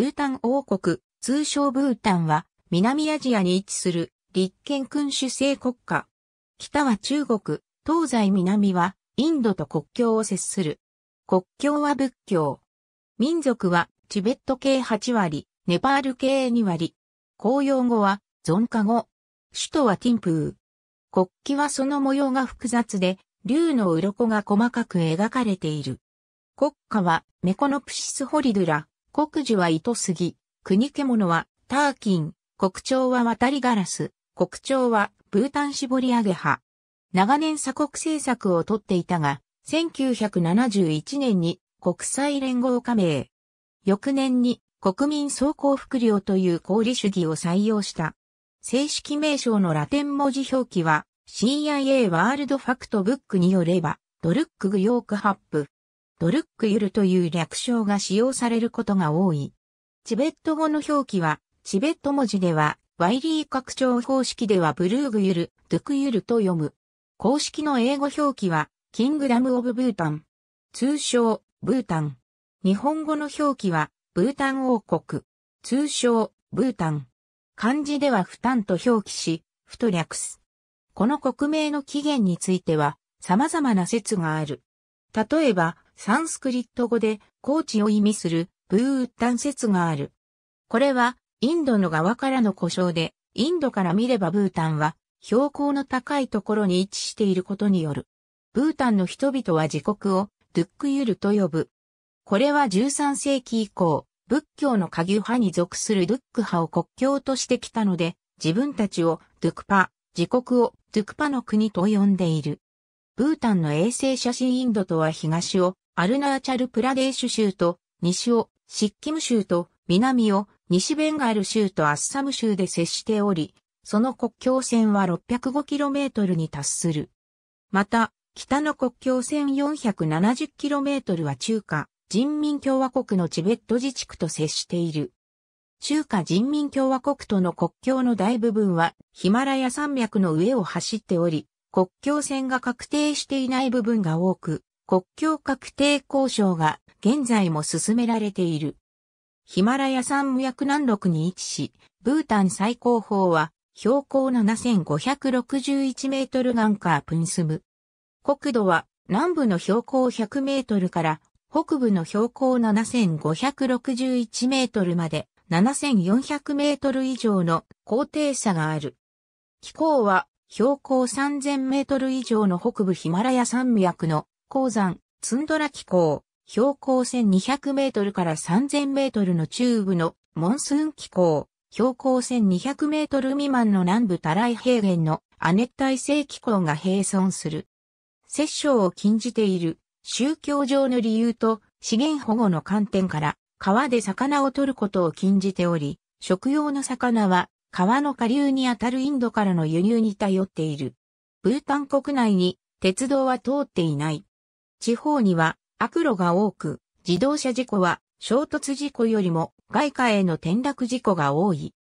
ブータン王国、通称ブータンは、南アジアに位置する、立憲君主制国家。北は中国、東西南は、インドと国境を接する。国境は仏教。民族は、チベット系8割、ネパール系2割。公用語は、ゾンカ語。首都はティンプー。国旗はその模様が複雑で、竜の鱗が細かく描かれている。国家は、メコノプシスホリドゥラ、国樹は糸杉、国獣はターキン、国鳥は渡りガラス、国鳥はブータン絞り上げ派。長年鎖国政策をとっていたが、1971年に国際連合加盟。翌年に国民総幸福量という功利主義を採用した。正式名称のラテン文字表記は CIA ワールドファクトブックによれば、ドルックグヨークハップ。ドルックユルという略称が使用されることが多い。チベット語の表記は、チベット文字では、ワイリー拡張方式ではブルーグユル、ドゥクユルと読む。公式の英語表記は、キングダム・オブ・ブータン。通称、ブータン。日本語の表記は、ブータン王国。通称、ブータン。漢字では負担と表記し、ふと略す。この国名の起源については、様々な説がある。例えば、サンスクリット語で高地を意味するブーウッタン説がある。これはインドの側からの故障で、インドから見ればブータンは標高の高いところに位置していることによる。ブータンの人々は自国をドゥックユルと呼ぶ。これは13世紀以降、仏教の下牛派に属するドゥック派を国境としてきたので、自分たちをドゥクパ、自国をドゥクパの国と呼んでいる。ブータンの衛星写真インドとは東をアルナーチャルプラデーシュ州と、西をシッキム州と、南を西ベンガル州とアッサム州で接しており、その国境線は 605km に達する。また、北の国境線 470km は中華人民共和国のチベット自治区と接している。中華人民共和国との国境の大部分はヒマラヤ山脈の上を走っており、国境線が確定していない部分が多く、国境確定交渉が現在も進められている。ヒマラヤ山脈南麓に位置し、ブータン最高峰は標高7561メートルガンカープンスム。国土は南部の標高100メートルから北部の標高7561メートルまで7400メートル以上の高低差がある。気候は標高3000メートル以上の北部ヒマラヤ山脈の鉱山、ツンドラ気候、標高1200メートルから3000メートルの中部のモンスーン気候、標高1200メートル未満の南部タライ平原の亜熱帯性気候が並存する。摂政を禁じている宗教上の理由と資源保護の観点から川で魚を取ることを禁じており、食用の魚は川の下流にあたるインドからの輸入に頼っている。ブータン国内に鉄道は通っていない。地方には悪路が多く、自動車事故は衝突事故よりも外貨への転落事故が多い。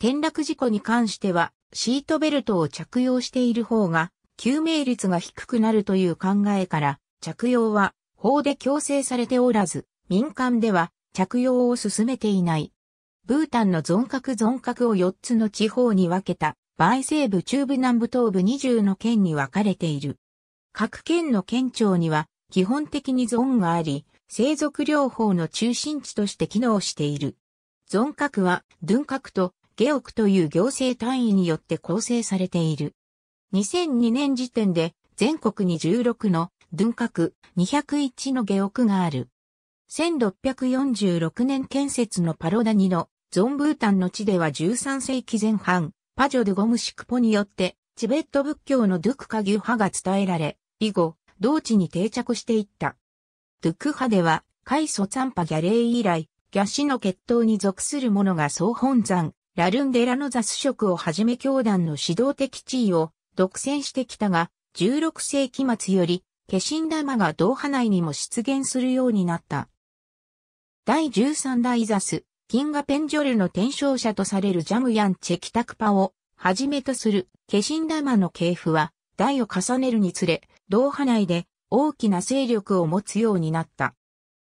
転落事故に関してはシートベルトを着用している方が救命率が低くなるという考えから着用は法で強制されておらず民間では着用を進めていない。ブータンの存閣存閣を4つの地方に分けた、バイ西部中部南部東部20の県に分かれている。各県の県庁には基本的にゾーンがあり、生族療法の中心地として機能している。ゾーン核は、ドゥン核とゲオクという行政単位によって構成されている。2002年時点で全国に16のドゥン核201のゲオクがある。1646年建設のパロダニのゾンブータンの地では13世紀前半、パジョ・ドゴムシクポによってチベット仏教のドゥクカギュ派が伝えられ、以後、同地に定着していった。ドゥクハでは、海祖ンパ・ギャレイ以来、ギャシの血統に属する者が総本山、ラルンデラノザス職をはじめ教団の指導的地位を独占してきたが、16世紀末より、化身玉が同派内にも出現するようになった。第13代ザス、ン河ペンジョルの転生者とされるジャムヤン・チェキタクパをはじめとする化身玉の系譜は、代を重ねるにつれ、ドーハ内で大きな勢力を持つようになった。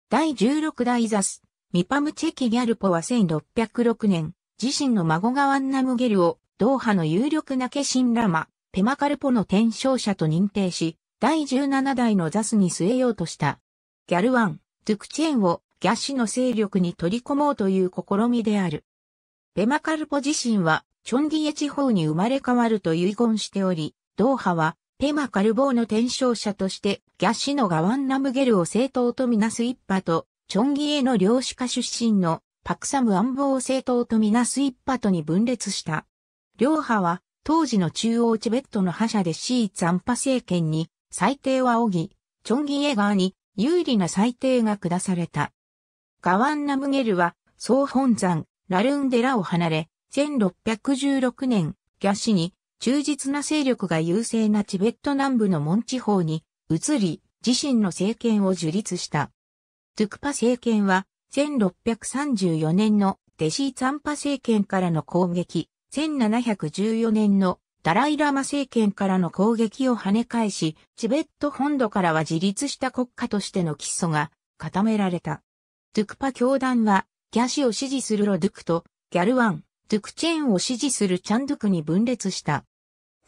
第16代ザス、ミパムチェキギャルポは1606年、自身の孫がワンナムゲルをドーハの有力な化身ラマ、ペマカルポの転生者と認定し、第17代のザスに据えようとした。ギャルワン、トゥクチェンをギャッシの勢力に取り込もうという試みである。ペマカルポ自身は、チョンディエ地方に生まれ変わると遺言しており、ドーハはペマ・カルボーの転生者として、ギャシのガワンナムゲルを政党とみなす一派と、チョンギエの領主家出身のパクサムアンボーを政党とみなす一派とに分裂した。両派は、当時の中央チベットの覇者でシー・ザンパ政権に、最低は仰ぎ、チョンギエ側に有利な裁定が下された。ガワンナムゲルは、総本山、ラルンデラを離れ、1616年、ギャシに忠実な勢力が優勢なチベット南部のモン地方に移り、自身の政権を樹立した。トゥクパ政権は、1634年のデー子ザンパ政権からの攻撃、1714年のダライラマ政権からの攻撃を跳ね返し、チベット本土からは自立した国家としての基礎が固められた。ドゥクパ教団は、ギャシを支持するロドゥクと、ギャルワン、ドゥクチェーンを支持するチャンドゥクに分裂した。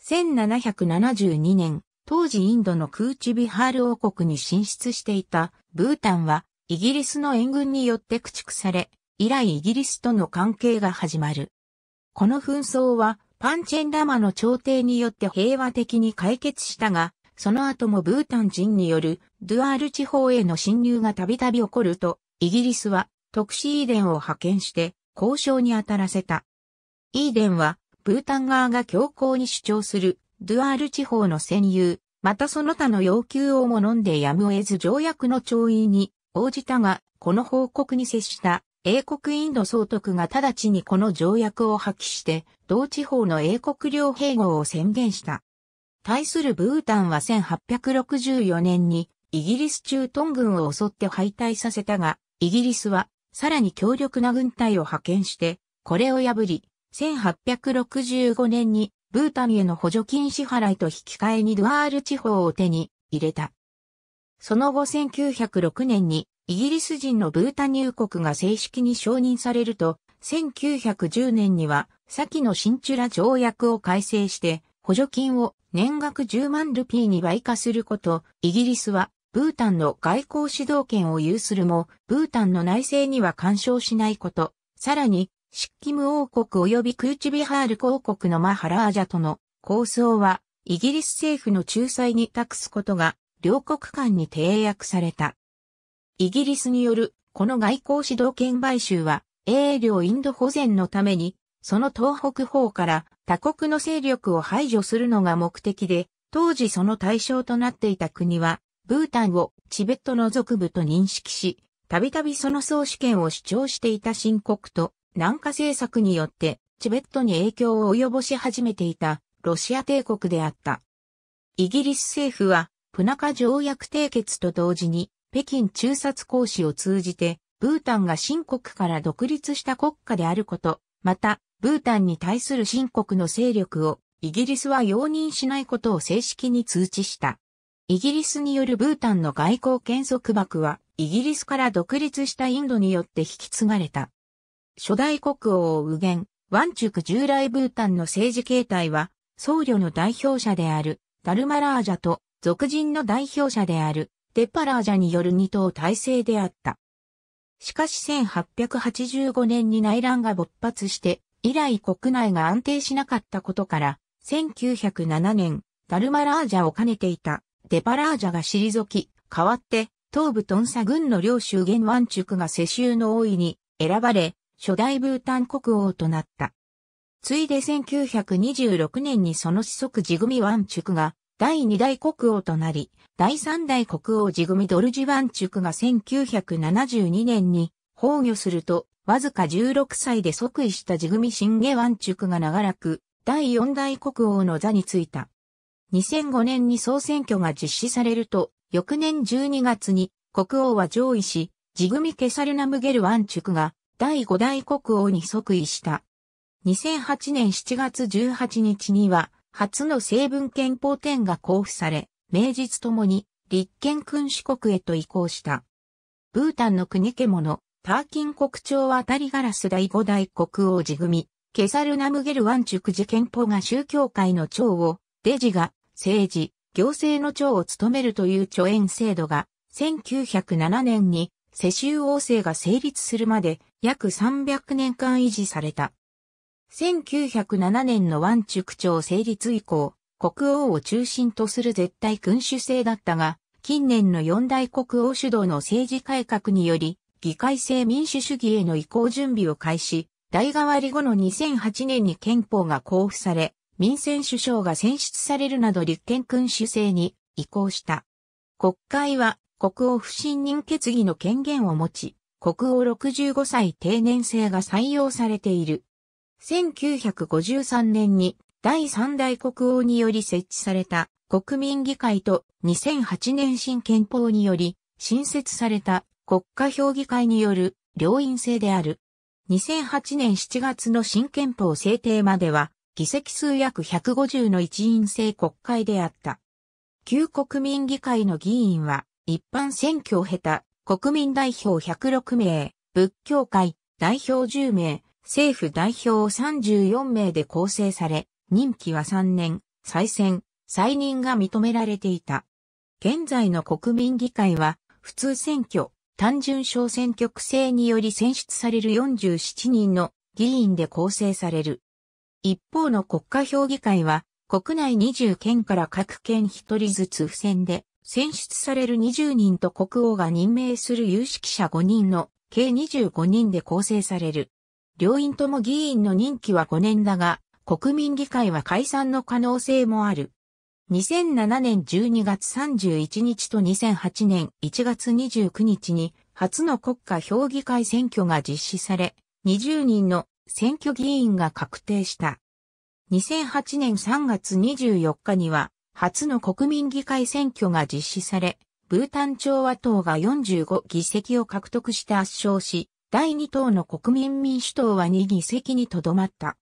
1772年、当時インドのクーチビハール王国に進出していたブータンはイギリスの援軍によって駆逐され、以来イギリスとの関係が始まる。この紛争はパンチェンラマの朝廷によって平和的に解決したが、その後もブータン人によるドゥアール地方への侵入がたびたび起こると、イギリスは特使遺伝を派遣して交渉に当たらせた。イーデンは、ブータン側が強硬に主張する、ドゥアール地方の占有、またその他の要求をも飲んでやむを得ず条約の調印に応じたが、この報告に接した英国インド総督が直ちにこの条約を破棄して、同地方の英国領併合を宣言した。対するブータンは1864年にイギリス中東軍を襲って敗退させたが、イギリスはさらに強力な軍隊を派遣して、これを破り、1865年にブータンへの補助金支払いと引き換えにドゥアール地方を手に入れた。その後1906年にイギリス人のブータン入国が正式に承認されると、1910年には先のシンチュラ条約を改正して補助金を年額10万ルピーに倍化すること、イギリスはブータンの外交指導権を有するも、ブータンの内政には干渉しないこと、さらに、シッキム王国及びクーチビハール公国のマハラージャとの構想は、イギリス政府の仲裁に託すことが、両国間に提約された。イギリスによる、この外交指導権買収は、英領インド保全のために、その東北方から他国の勢力を排除するのが目的で、当時その対象となっていた国は、ブータンをチベットの属部と認識し、たびたびその総主権を主張していた新国と南下政策によってチベットに影響を及ぼし始めていたロシア帝国であった。イギリス政府はプナカ条約締結と同時に北京中殺行使を通じてブータンが新国から独立した国家であること、またブータンに対する新国の勢力をイギリスは容認しないことを正式に通知した。イギリスによるブータンの外交権束幕は、イギリスから独立したインドによって引き継がれた。初代国王を右ン、ワンチュク従来ブータンの政治形態は、僧侶の代表者である、ダルマラージャと、俗人の代表者である、デッパラージャによる二党体制であった。しかし1885年に内乱が勃発して、以来国内が安定しなかったことから、1907年、ダルマラージャを兼ねていたデパラージャが退き、代わって、東部トンサ軍の領州元湾ュクが世襲の王位に選ばれ、初代ブータン国王となった。ついで1926年にその子息ジグミワンチュクが第二代国王となり、第三代国王ジグミドルジワンチュクが1972年に崩御すると、わずか16歳で即位したジグミシンゲワンチュクが長らく第四代国王の座についた。2005年に総選挙が実施されると、翌年12月に国王は上位し、ジグミ・ケサルナムゲル・ワンチュクが第5代国王に即位した。2008年7月18日には、初の成文憲法典が交付され、名実ともに立憲君主国へと移行した。ブータンの国獣、ターキン国長はタリガラス第5代国王ジグミ、ケサルナムゲル・ワンチュク事憲法が宗教界の長を、デジが政治、行政の長を務めるという著縁制度が、1907年に世襲王政が成立するまで約300年間維持された。1907年の湾畜長成立以降、国王を中心とする絶対君主制だったが、近年の四大国王主導の政治改革により、議会制民主主義への移行準備を開始、代替わり後の2008年に憲法が公布され、民選首相が選出されるなど立憲君主制に移行した。国会は国王不信任決議の権限を持ち、国王65歳定年制が採用されている。1953年に第三代国王により設置された国民議会と2008年新憲法により新設された国家評議会による両院制である。2008年7月の新憲法制定までは議席数約150の一員制国会であった。旧国民議会の議員は、一般選挙を経た国民代表106名、仏教会代表10名、政府代表34名で構成され、任期は3年、再選、再任が認められていた。現在の国民議会は、普通選挙、単純小選挙区制により選出される47人の議員で構成される。一方の国家評議会は、国内20県から各県1人ずつ不箋で、選出される20人と国王が任命する有識者5人の計25人で構成される。両院とも議員の任期は5年だが、国民議会は解散の可能性もある。2007年12月31日と2008年1月29日に初の国家評議会選挙が実施され、20人の選挙議員が確定した。2008年3月24日には、初の国民議会選挙が実施され、ブータン共和党が45議席を獲得して圧勝し、第2党の国民民主党は2議席にとどまった。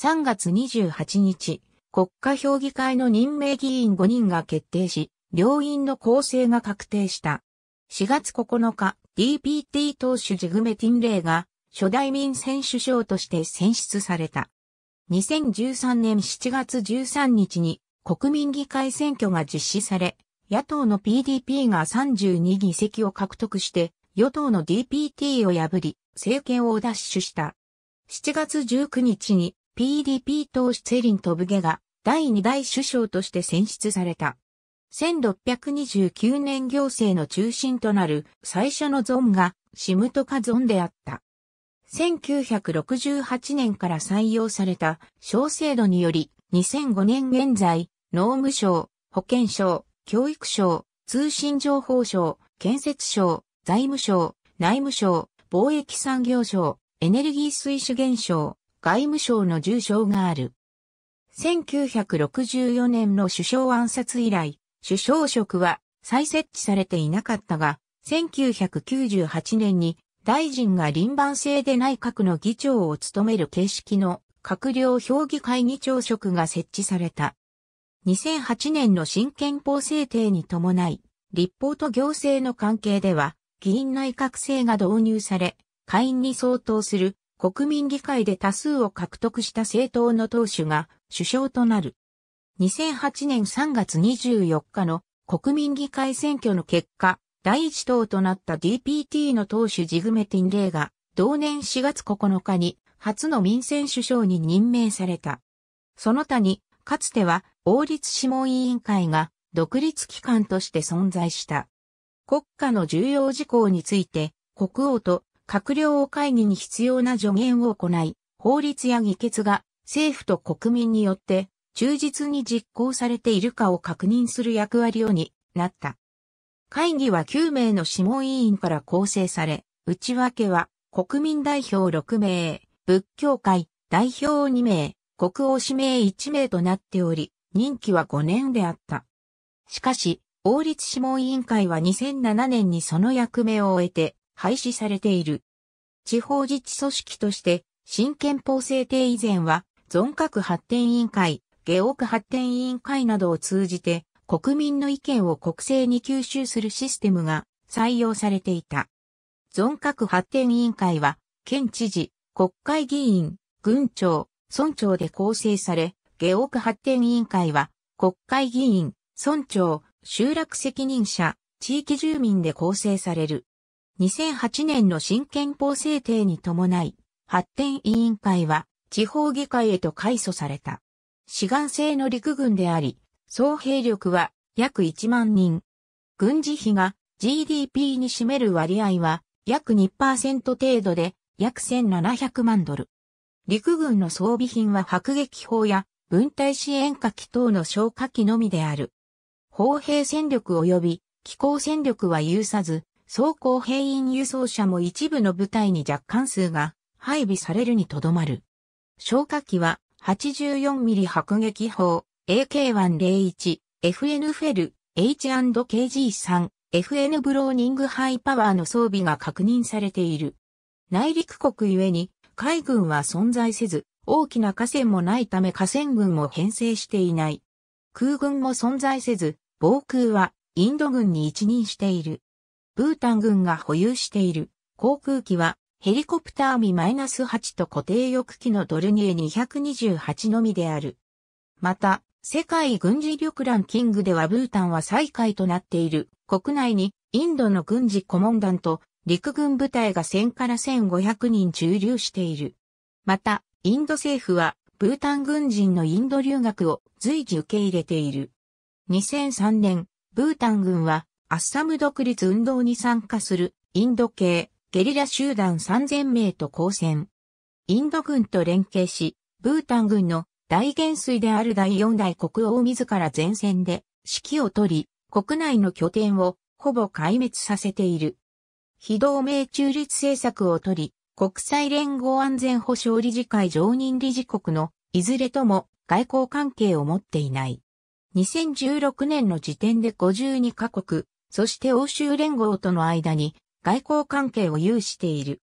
3月28日、国家評議会の任命議員5人が決定し、両院の構成が確定した。4月9日、DPT 党首ジグメティンレイが初代民選首相として選出された。2013年7月13日に国民議会選挙が実施され、野党の PDP が32議席を獲得して、与党の DPT を破り、政権を奪取した。7月19日に PDP 党首セリン・トブゲが第2代首相として選出された。1629年行政の中心となる最初のゾンがシムトカゾンであった。1968年から採用された小制度により、2005年現在、農務省、保健省、教育省、通信情報省、建設省、財務省、内務省、貿易産業省、エネルギー水資源省、外務省の重省がある。1964年の首相暗殺以来、首相職は再設置されていなかったが、1998年に大臣が輪番制で内閣の議長を務める形式の閣僚評議会議長職が設置された。2008年の新憲法制定に伴い、立法と行政の関係では、議員内閣制が導入され、会員に相当する国民議会で多数を獲得した政党の党首が首相となる。2008年3月24日の国民議会選挙の結果、第一党となった DPT の党首ジグメティンレイが、同年4月9日に、初の民選首相に任命された。その他に、かつては、王立諮問委員会が、独立機関として存在した。国家の重要事項について、国王と閣僚を会議に必要な助言を行い、法律や議決が政府と国民によって忠実に実行されているかを確認する役割をになった。会議は9名の諮問委員から構成され、内訳は国民代表6名、仏教会代表2名、国王指名1名となっており、任期は5年であった。しかし、王立諮問委員会は2007年にその役目を終えて廃止されている。地方自治組織として、新憲法制定以前は、存核発展委員会、下奥発展委員会などを通じて、国民の意見を国政に吸収するシステムが採用されていた。存核発展委員会は、県知事、国会議員、軍長、村長で構成され、下奥発展委員会は、国会議員、村長、集落責任者、地域住民で構成される。2008年の新憲法制定に伴い、発展委員会は地方議会へと改組された。志願制の陸軍であり、総兵力は約1万人。軍事費が GDP に占める割合は約2%程度で約1700万ドル。陸軍の装備品は迫撃砲や分隊支援火器等の消火器のみである。砲兵戦力及び機構戦力は有さず、装甲兵員輸送車も一部の部隊に若干数が配備されるにとどまる。消火器は8 4ミリ迫撃砲、AK101、FN フェル、H&KG3、FN ブローニングハイパワーの装備が確認されている。内陸国ゆえに海軍は存在せず、大きな河川もないため河川軍も編成していない。空軍も存在せず、防空はインド軍に一任している。ブータン軍が保有している航空機はヘリコプターミ -8 と固定翼機のドルニエ228のみである。また、世界軍事力ランキングではブータンは最下位となっている。国内にインドの軍事顧問団と陸軍部隊が1000から1500人駐留している。また、インド政府はブータン軍人のインド留学を随時受け入れている。2003年、ブータン軍はアッサム独立運動に参加するインド系ゲリラ集団3000名と交戦。インド軍と連携し、ブータン軍の大元帥である第四代国王自ら前線で指揮を取り、国内の拠点をほぼ壊滅させている。非同盟中立政策を取り、国際連合安全保障理事会常任理事国のいずれとも外交関係を持っていない。2016年の時点で52カ国、そして欧州連合との間に外交関係を有している。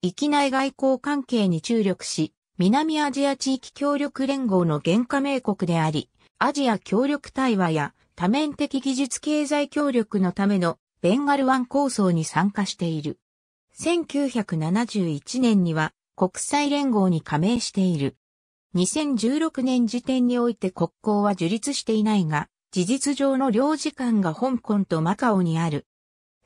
域内外交関係に注力し、南アジア地域協力連合の原加盟国であり、アジア協力対話や多面的技術経済協力のためのベンガル湾構想に参加している。1971年には国際連合に加盟している。2016年時点において国交は樹立していないが、事実上の領事館が香港とマカオにある。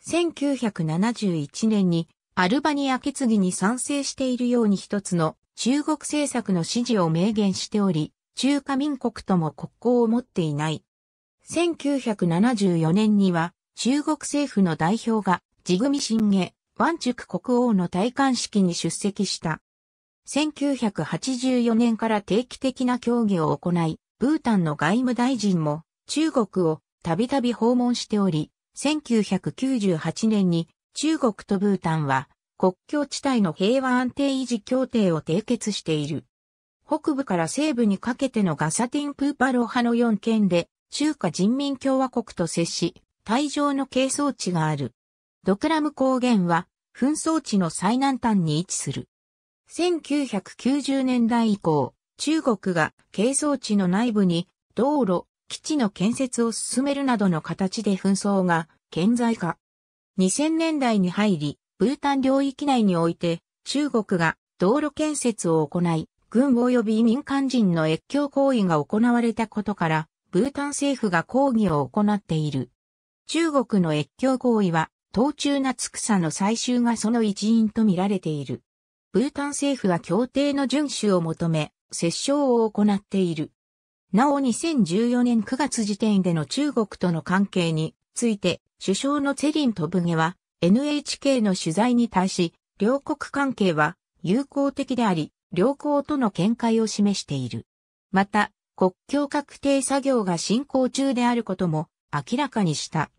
1971年にアルバニア決議に賛成しているように一つの中国政策の支持を明言しており、中華民国とも国交を持っていない。1974年には中国政府の代表がジグミシンゲ、ワンチュク国王の戴冠式に出席した。1984年から定期的な協議を行い、ブータンの外務大臣も中国をたびたび訪問しており、1998年に中国とブータンは国境地帯の平和安定維持協定を締結している。北部から西部にかけてのガサティンプーパロ派の4県で、中華人民共和国と接し、帯場の係争地がある。ドクラム高原は、紛争地の最南端に位置する。1990年代以降、中国が係争地の内部に道路、基地の建設を進めるなどの形で紛争が顕在化。2000年代に入り、ブータン領域内において、中国が道路建設を行い、軍及び民間人の越境行為が行われたことから、ブータン政府が抗議を行っている。中国の越境行為は、東中夏草の最終がその一因とみられている。ブータン政府は協定の遵守を求め、折衝を行っている。なお2014年9月時点での中国との関係について、首相のツェリン・トブゲは、NHK の取材に対し、両国関係は友好的であり、両校との見解を示している。また、国境確定作業が進行中であることも明らかにした。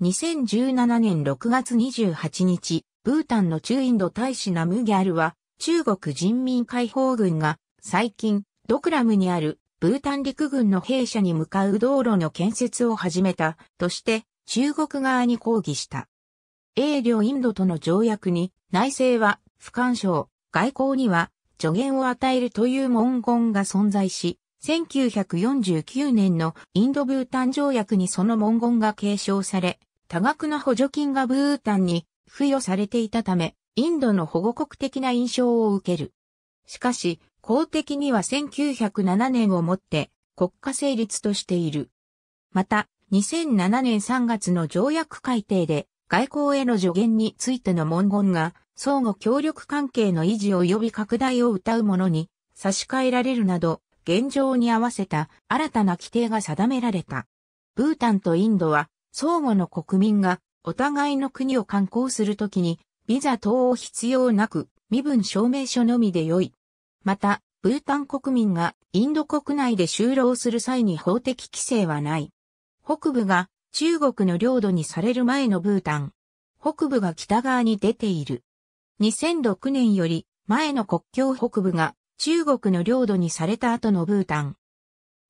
2017年6月28日、ブータンの中インド大使ナムギャルは、中国人民解放軍が最近、ドクラムにあるブータン陸軍の兵舎に向かう道路の建設を始めたとして、中国側に抗議した。英領インドとの条約に内政は不干渉、外交には助言を与えるという文言が存在し、1949年のインドブータン条約にその文言が継承され、多額の補助金がブータンに付与されていたため、インドの保護国的な印象を受ける。しかし、公的には1907年をもって国家成立としている。また、2007年3月の条約改定で外交への助言についての文言が、相互協力関係の維持及び拡大を謳うものに差し替えられるなど、現状に合わせた新たな規定が定められた。ブータンとインドは、相互の国民がお互いの国を観光するときに、ビザ等を必要なく、身分証明書のみで良い。また、ブータン国民がインド国内で就労する際に法的規制はない。北部が中国の領土にされる前のブータン。北部が北側に出ている。2006年より前の国境北部が中国の領土にされた後のブータン。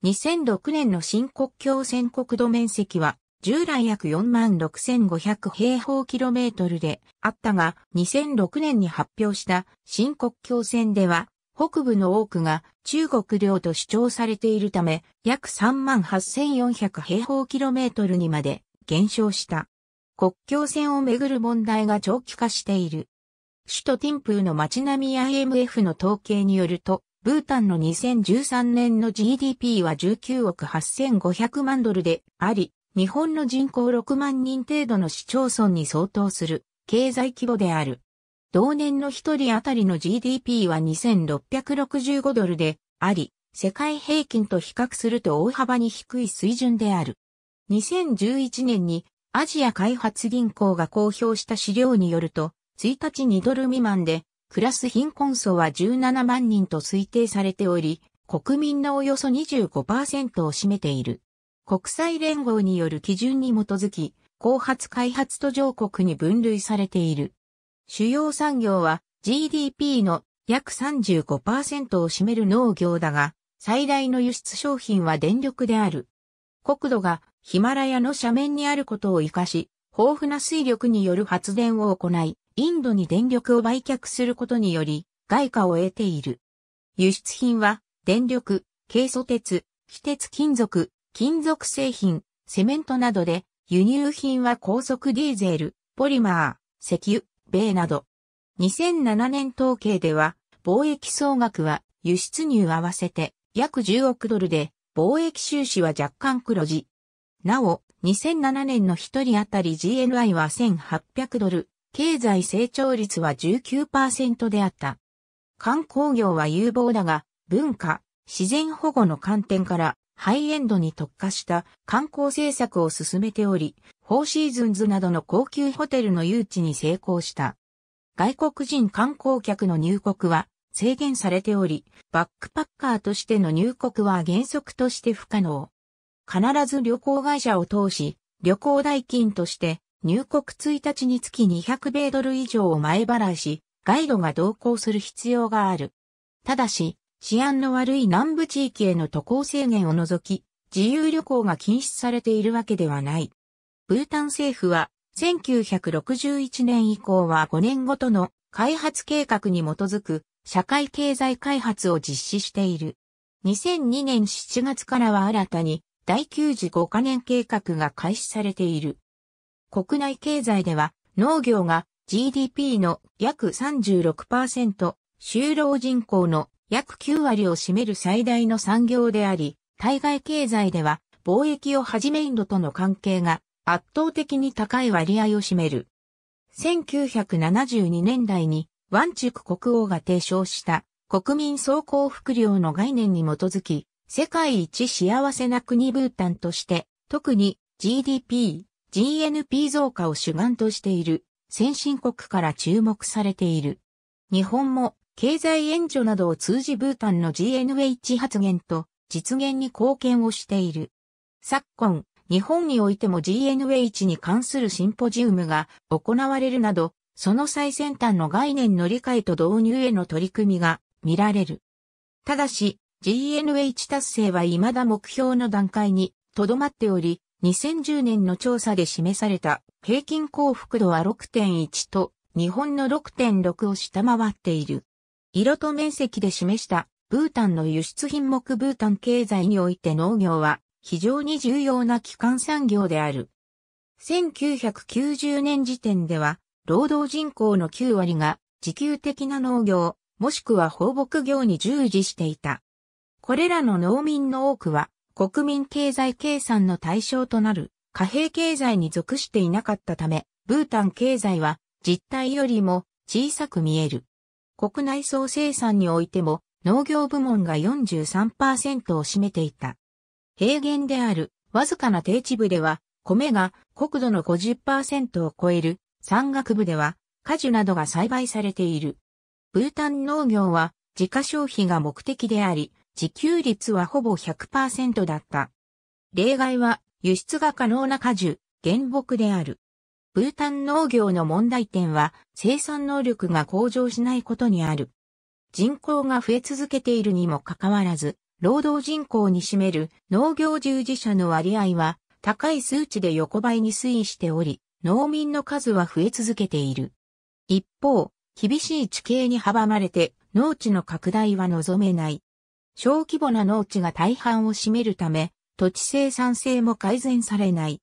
2006年の新国境線国土面積は従来約46,500平方キロメートルであったが2006年に発表した新国境線では北部の多くが中国領と主張されているため、約38,400平方キロメートルにまで減少した。国境線をめぐる問題が長期化している。首都ティンプーの街並み IMF の統計によると、ブータンの2013年の GDP は19億8500万ドルであり、日本の人口6万人程度の市町村に相当する経済規模である。同年の一人当たりの GDP は2665ドルであり、世界平均と比較すると大幅に低い水準である。2011年にアジア開発銀行が公表した資料によると、1日2ドル未満で、暮らす貧困層は17万人と推定されており、国民のおよそ25%を占めている。国際連合による基準に基づき、後発開発途上国に分類されている。主要産業は GDP の約35%を占める農業だが、最大の輸出商品は電力である。国土がヒマラヤの斜面にあることを活かし、豊富な水力による発電を行い、インドに電力を売却することにより、外貨を得ている。輸出品は、電力、軽素鉄、非鉄金属、金属製品、セメントなどで、輸入品は高速ディーゼル、ポリマー、石油、米など。2007年統計では、貿易総額は輸出入合わせて約10億ドルで、貿易収支は若干黒字。なお、2007年の1人当たり GNI は1800ドル、経済成長率は19%であった。観光業は有望だが、文化、自然保護の観点からハイエンドに特化した観光政策を進めており、フォーシーズンズなどの高級ホテルの誘致に成功した。外国人観光客の入国は制限されており、バックパッカーとしての入国は原則として不可能。必ず旅行会社を通し、旅行代金として入国1日につき200米ドル以上を前払いし、ガイドが同行する必要がある。ただし、治安の悪い南部地域への渡航制限を除き、自由旅行が禁止されているわけではない。ブータン政府は、1961年以降は5年ごとの開発計画に基づく社会経済開発を実施している。2002年7月からは新たに第9次5カ年計画が開始されている。国内経済では農業が GDP の約36%、就労人口の約9割を占める最大の産業であり、対外経済では貿易をはじめインドとの関係が圧倒的に高い割合を占める。1972年代にワンチュク国王が提唱した国民総幸福量の概念に基づき、世界一幸せな国ブータンとして、特に GDP、GNP 増加を主眼としている先進国から注目されている。日本も経済援助などを通じブータンの GNH 発言と実現に貢献をしている。昨今、日本においても GNH に関するシンポジウムが行われるなど、その最先端の概念の理解と導入への取り組みが見られる。ただし、GNH 達成は未だ目標の段階にとどまっており、2010年の調査で示された平均幸福度は6.1と日本の6.6を下回っている。色と面積で示したブータンの輸出品目ブータン経済において農業は非常に重要な基幹産業である。1990年時点では、労働人口の9割が自給的な農業、もしくは放牧業に従事していた。これらの農民の多くは、国民経済計算の対象となる貨幣経済に属していなかったため、ブータン経済は実態よりも小さく見える。国内総生産においても農業部門が43%を占めていた。平原であるわずかな低地部では、米が国土の50%を超える山岳部では果樹などが栽培されている。ブータン農業は自家消費が目的であり、自給率はほぼ100%だった。例外は輸出が可能な果樹、原木である。ブータン農業の問題点は生産能力が向上しないことにある。人口が増え続けているにもかかわらず、労働人口に占める農業従事者の割合は高い数値で横ばいに推移しており、農民の数は増え続けている。一方、厳しい地形に阻まれて農地の拡大は望めない。小規模な農地が大半を占めるため、土地生産性も改善されない。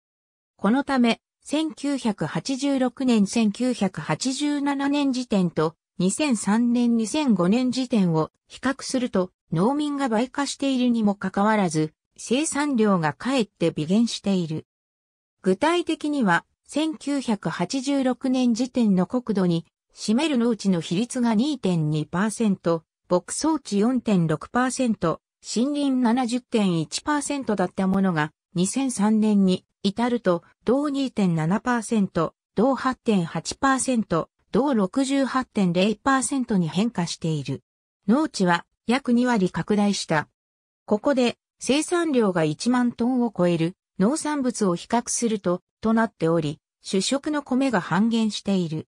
このため、1986年1987年時点と2003年2005年時点を比較すると農民が倍化しているにもかかわらず生産量がかえって微減している。具体的には1986年時点の国土に占める農地の比率が2.2%、牧草地4.6%、森林70.1%だったものが2003年に至ると同2.7%、同8.8%、同68.0%に変化している。農地は約2割拡大した。ここで生産量が1万トンを超える農産物を比較すると、となっており、主食の米が半減している。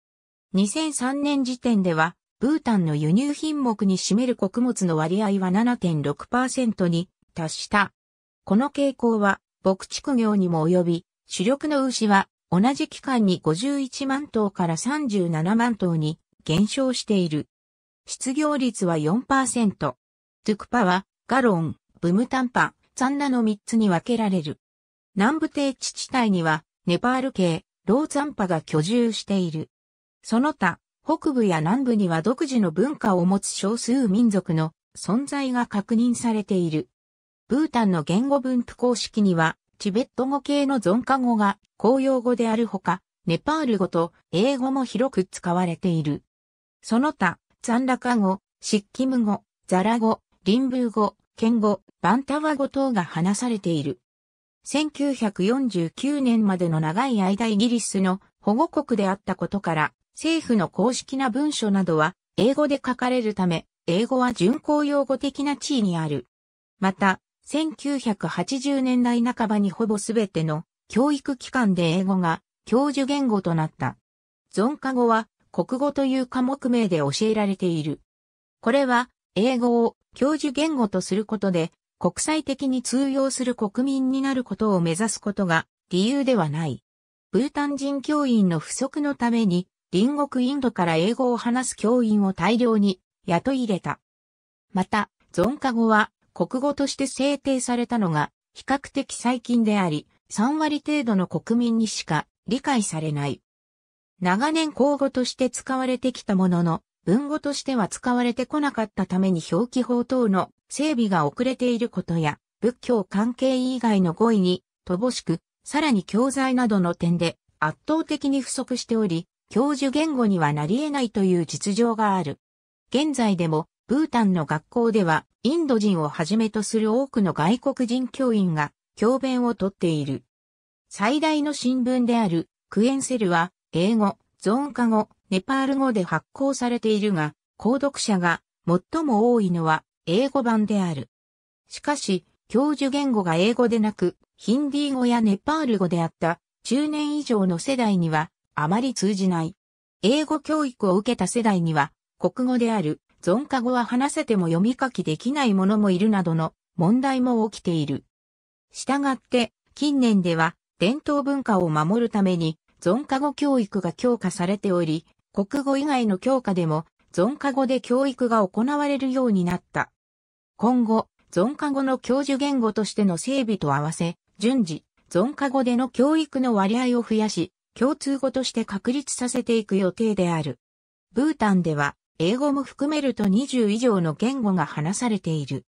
2003年時点では、ブータンの輸入品目に占める穀物の割合は7.6%に達した。この傾向は、牧畜業にも及び、主力の牛は同じ期間に51万頭から37万頭に減少している。失業率は4%。トゥクパはガロン、ブムタンパ、ザンナの3つに分けられる。南部低地地帯にはネパール系、ローザンパが居住している。その他、北部や南部には独自の文化を持つ少数民族の存在が確認されている。ブータンの言語分布公式にはチベット語系の存カ語が公用語であるほか、ネパール語と英語も広く使われている。その他、ザンラカ語、シッキム語、ザラ語、リンブー語、ケン語、バンタワ語等が話されている。1949年までの長い間イギリスの保護国であったことから、政府の公式な文書などは英語で書かれるため、英語は準公用語的な地位にある。また、1980年代半ばにほぼすべての教育機関で英語が教授言語となった。存カ語は国語という科目名で教えられている。これは英語を教授言語とすることで国際的に通用する国民になることを目指すことが理由ではない。ブータン人教員の不足のために隣国インドから英語を話す教員を大量に雇い入れた。また、存カ語は国語として制定されたのが比較的最近であり、3割程度の国民にしか理解されない。長年口語として使われてきたものの、文語としては使われてこなかったために表記法等の整備が遅れていることや、仏教関係以外の語彙に乏しく、さらに教材などの点で圧倒的に不足しており、教授言語にはなり得ないという実情がある。現在でも、ブータンの学校では、インド人をはじめとする多くの外国人教員が教鞭をとっている。最大の新聞であるクエンセルは英語、ゾーン化語、ネパール語で発行されているが、購読者が最も多いのは英語版である。しかし、教授言語が英語でなく、ヒンディー語やネパール語であった中年以上の世代にはあまり通じない。英語教育を受けた世代には国語である存カ語は話せても読み書きできない者もいるなどの問題も起きている。したがって、近年では伝統文化を守るために、存カ語教育が強化されており、国語以外の教科でも、存カ語で教育が行われるようになった。今後、存カ語の教授言語としての整備と合わせ、順次、存カ語での教育の割合を増やし、共通語として確立させていく予定である。ブータンでは、英語も含めると20以上の言語が話されている。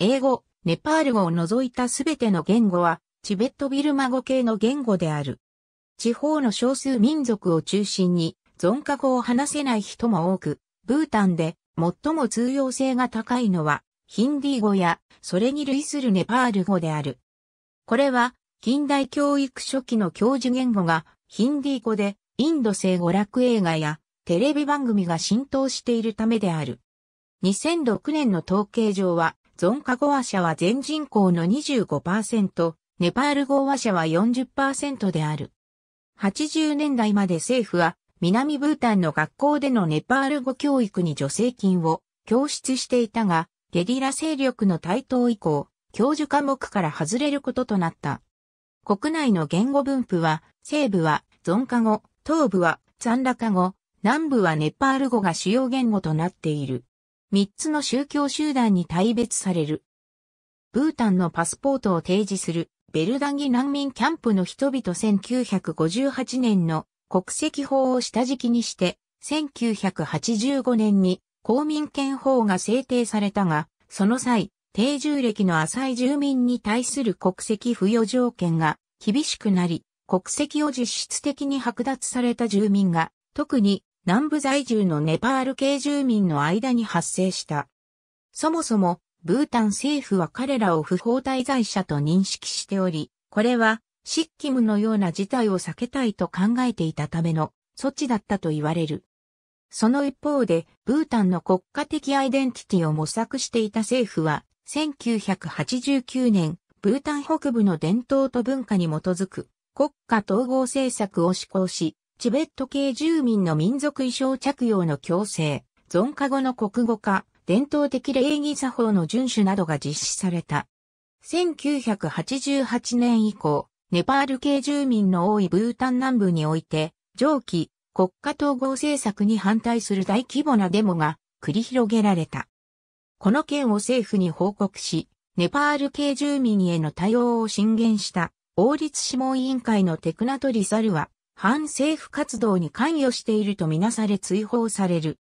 英語、ネパール語を除いたすべての言語は、チベットビルマ語系の言語である。地方の少数民族を中心に、存カ語を話せない人も多く、ブータンで最も通用性が高いのは、ヒンディー語や、それに類するネパール語である。これは、近代教育初期の教授言語が、ヒンディー語で、インド西語楽映画や、テレビ番組が浸透しているためである。2006年の統計上は、ゾンカゴア社は全人口の25%、ネパール語話社は40%である。80年代まで政府は、南ブータンの学校でのネパール語教育に助成金を教室していたが、ゲリラ勢力の台頭以降、教授科目から外れることとなった。国内の言語分布は、西部はゾンカ語、東部は残ァンラカ語、南部はネパール語が主要言語となっている。三つの宗教集団に大別される。ブータンのパスポートを提示するベルダンギ難民キャンプの人々1958年の国籍法を下敷きにして、1985年に公民権法が制定されたが、その際、定住歴の浅い住民に対する国籍付与条件が厳しくなり、国籍を実質的に剥奪された住民が、特に南部在住のネパール系住民の間に発生した。そもそも、ブータン政府は彼らを不法滞在者と認識しており、これは、シッキムのような事態を避けたいと考えていたための措置だったと言われる。その一方で、ブータンの国家的アイデンティティを模索していた政府は、1989年、ブータン北部の伝統と文化に基づく国家統合政策を施行し、チベット系住民の民族衣装着用の強制、存化後の国語化、伝統的礼儀作法の遵守などが実施された。1988年以降、ネパール系住民の多いブータン南部において、上記国家統合政策に反対する大規模なデモが繰り広げられた。この件を政府に報告し、ネパール系住民への対応を進言した王立諮問委員会のテクナトリサルは、反政府活動に関与しているとみなされ追放される。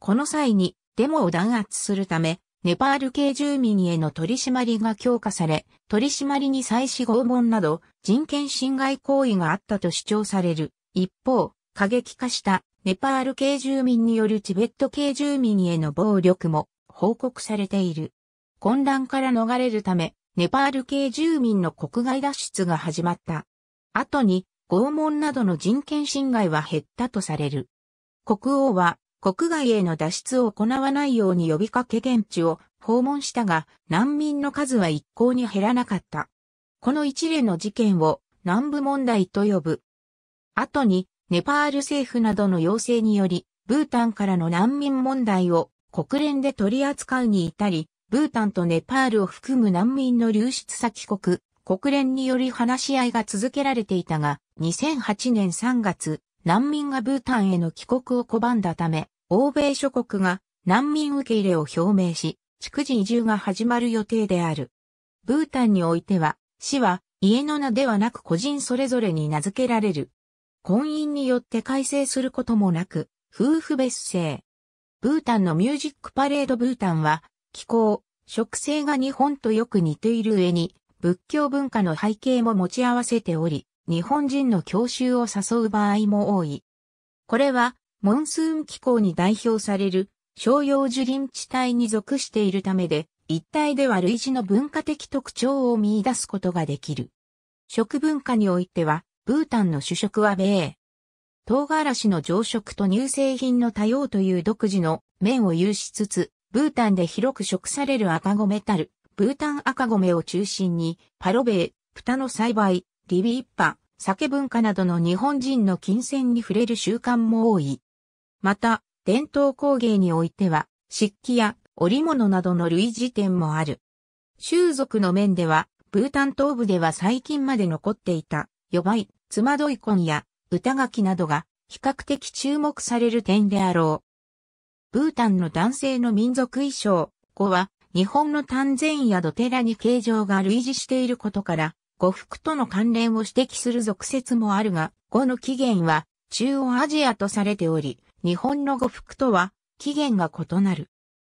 この際にデモを弾圧するため、ネパール系住民への取り締まりが強化され、取り締まりに再始拷問など人権侵害行為があったと主張される。一方、過激化したネパール系住民によるチベット系住民への暴力も報告されている。混乱から逃れるため、ネパール系住民の国外脱出が始まった。後に拷問などの人権侵害は減ったとされる。国王は国外への脱出を行わないように呼びかけ現地を訪問したが難民の数は一向に減らなかった。この一連の事件を南部問題と呼ぶ。後にネパール政府などの要請によりブータンからの難民問題を国連で取り扱うに至り、ブータンとネパールを含む難民の流出先国国連により話し合いが続けられていたが、2008年3月、難民がブータンへの帰国を拒んだため、欧米諸国が難民受け入れを表明し、逐次移住が始まる予定である。ブータンにおいては、死は家の名ではなく個人それぞれに名付けられる。婚姻によって改正することもなく、夫婦別姓。ブータンのミュージックパレードブータンは、気候、植生が日本とよく似ている上に、仏教文化の背景も持ち合わせており、日本人の教習を誘う場合も多い。これは、モンスーン気候に代表される、商用樹林地帯に属しているためで、一帯では類似の文化的特徴を見出すことができる。食文化においては、ブータンの主食は米。唐辛子の常食と乳製品の多様という独自の面を有しつつ、ブータンで広く食される赤米たる、ブータン赤米を中心に、パロベー、豚の栽培、リビ一派、酒文化などの日本人の金銭に触れる習慣も多い。また、伝統工芸においては、漆器や織物などの類似点もある。習俗の面では、ブータン東部では最近まで残っていた、予つまどい婚や歌書きなどが比較的注目される点であろう。ブータンの男性の民族衣装、語は日本の丹前や土寺に形状が類似していることから、呉服との関連を指摘する俗説もあるが、呉の起源は中央アジアとされており、日本の呉服とは起源が異なる。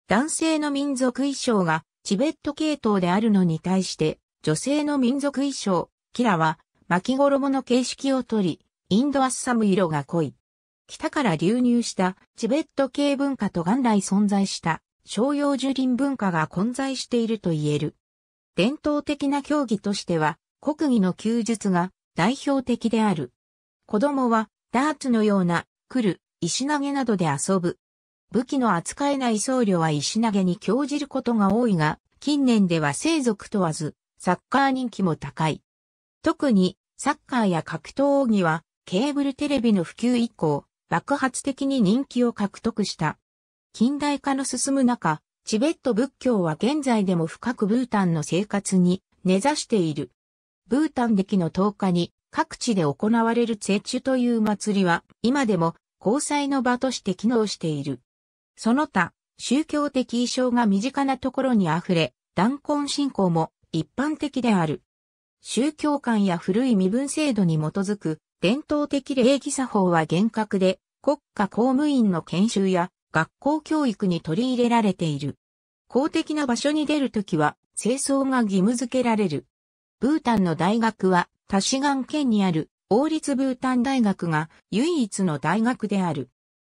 男性の民族衣装がチベット系統であるのに対して、女性の民族衣装、キラは巻き衣の形式をとり、インドアッサム色が濃い。北から流入したチベット系文化と元来存在した商用樹林文化が混在していると言える。伝統的な競技としては、国技の休術が代表的である。子供は、ダーツのような、来る、石投げなどで遊ぶ。武器の扱えない僧侶は石投げに興じることが多いが、近年では生族問わず、サッカー人気も高い。特に、サッカーや格闘技は、ケーブルテレビの普及以降、爆発的に人気を獲得した。近代化の進む中、チベット仏教は現在でも深くブータンの生活に根ざしている。ブータン歴の10日に各地で行われるチェチュという祭りは今でも交際の場として機能している。その他、宗教的衣装が身近なところに溢れ、断根信仰も一般的である。宗教観や古い身分制度に基づく伝統的礼儀作法は厳格で、国家公務員の研修や学校教育に取り入れられている。公的な場所に出るときは、清掃が義務付けられる。ブータンの大学は、タシガン県にある王立ブータン大学が唯一の大学である。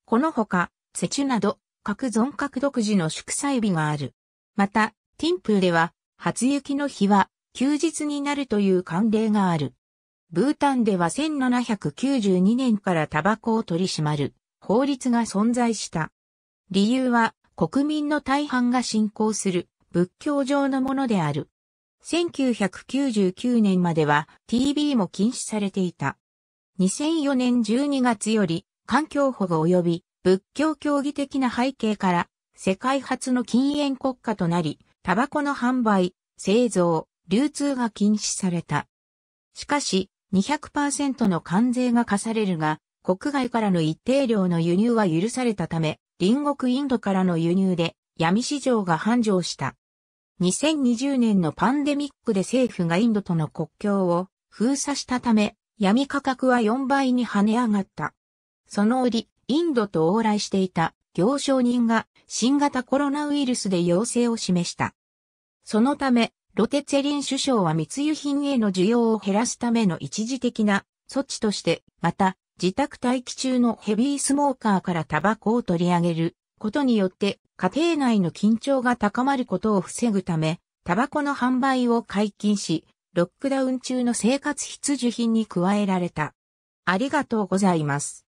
このほか、セチュなど、各存各独自の祝祭日がある。また、ティンプーでは、初雪の日は、休日になるという慣例がある。ブータンでは1792年からタバコを取り締まる法律が存在した。理由は国民の大半が信仰する仏教上のものである。1999年までは TV も禁止されていた。2004年12月より環境保護及び仏教教義的な背景から世界初の禁煙国家となり、タバコの販売、製造、流通が禁止された。しかし、200%の関税が課されるが、国外からの一定量の輸入は許されたため、隣国インドからの輸入で闇市場が繁盛した。2020年のパンデミックで政府がインドとの国境を封鎖したため、闇価格は4倍に跳ね上がった。その折、インドと往来していた行商人が新型コロナウイルスで陽性を示した。そのため、ロテツェリン首相は密輸品への需要を減らすための一時的な措置として、また自宅待機中のヘビースモーカーからタバコを取り上げることによって家庭内の緊張が高まることを防ぐため、タバコの販売を解禁し、ロックダウン中の生活必需品に加えられた。ありがとうございます。